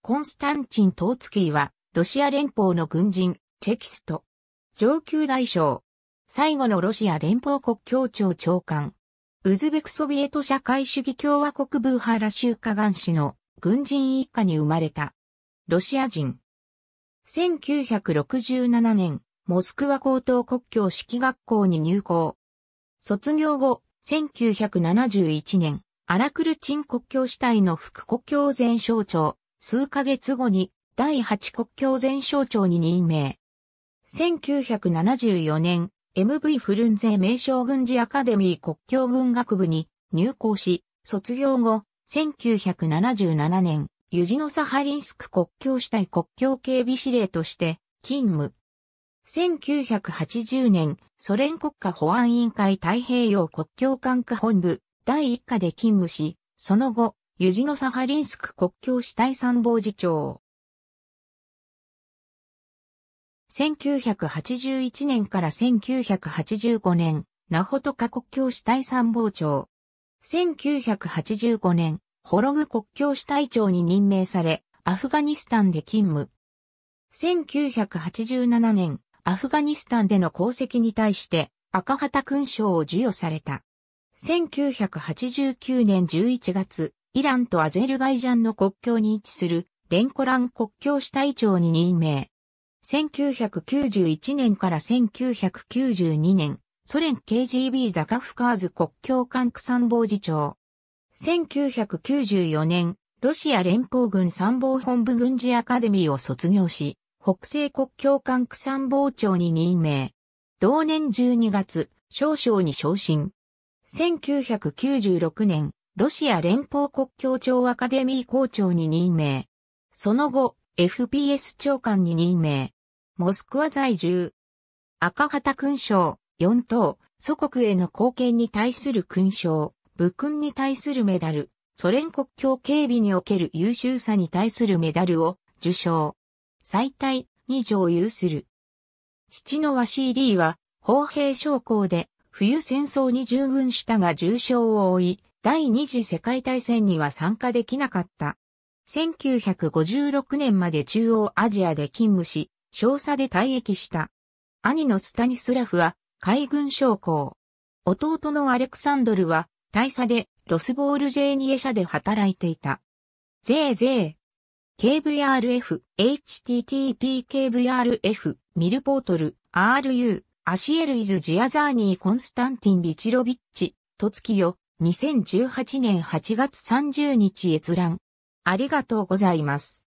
コンスタンチン・トーツキーは、ロシア連邦の軍人、チェキスト。上級大将。最後のロシア連邦国境庁長官。ウズベクソビエト社会主義共和国ブーハラ州カガン氏の軍人一家に生まれた。ロシア人。1967年、モスクワ高等国境式学校に入校。卒業後、1971年、アラクルチン国境主体の副国境前省庁、数ヶ月後に第8国境前省庁に任命。1974年、MV フルンゼ名称軍事アカデミー国境軍学部に入校し、卒業後、1977年、ユジノサハリンスク国境主体国境警備司令として勤務。1980年、ソ連国家保安委員会太平洋国境管区本部第1課で勤務し、その後、ユジノサハリンスク国境死体参謀次長。1981年から1985年、ナホトカ国境死体参謀長。1985年、ホログ国境死体長に任命され、アフガニスタンで勤務。1987年、アフガニスタンでの功績に対して、赤旗勲章を授与された。1989年11月、イランとアゼルバイジャンの国境に位置するレンコラン国境主体長に任命。1991年から1992年、ソ連 KGB ザカフカーズ国境管区参謀次長。1994年、ロシア連邦軍参謀本部軍事アカデミーを卒業し、北西国境管区参謀長に任命。同年12月、少将に昇進。1996年、ロシア連邦国境庁アカデミー校長に任命。その後、FPS 長官に任命。モスクワ在住。赤旗勲章、4等、祖国への貢献に対する勲章、武勲に対するメダル、ソ連国境警備における優秀さに対するメダルを受賞。最大に上有する。父のワシーリーは、砲兵将校で、冬戦争に従軍したが重傷を負い、第二次世界大戦には参加できなかった。1956年まで中央アジアで勤務し、少佐で退役した。兄のスタニスラフは海軍将校。弟のアレクサンドルは大佐でロスボールジェーニエ社で働いていた。ぜいぜい。KVRF、HTTP KVRF、ミルポートル、RU、アシエルイズ・ジアザーニー・コンスタンティン・ビチロビッチ、トツキヨ、2018年8月30日閲覧。ありがとうございます。